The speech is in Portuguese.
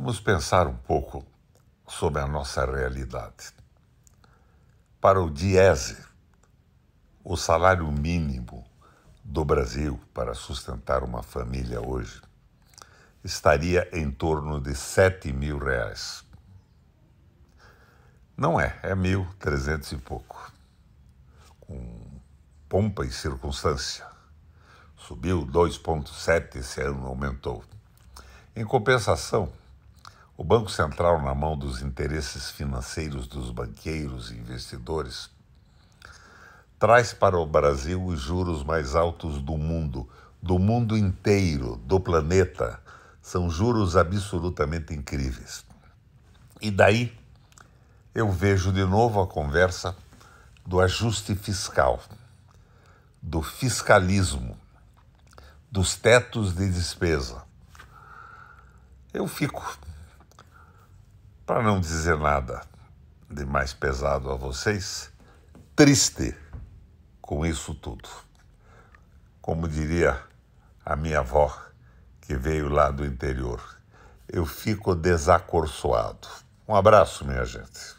Vamos pensar um pouco sobre a nossa realidade. Para o Diese, o salário mínimo do Brasil para sustentar uma família hoje estaria em torno de 7 mil reais. Não é, é mil trezentos e pouco. Com pompa e circunstância. Subiu 2,7 esse ano, aumentou. Em compensação, o Banco Central, na mão dos interesses financeiros dos banqueiros e investidores, traz para o Brasil os juros mais altos do mundo, do mundo inteiro, do planeta. São juros absolutamente incríveis. E daí eu vejo de novo a conversa do ajuste fiscal, do fiscalismo, dos tetos de despesa. Eu fico para não dizer nada de mais pesado a vocês, triste com isso tudo. Como diria a minha avó, que veio lá do interior, eu fico desacorçoado. Um abraço, minha gente.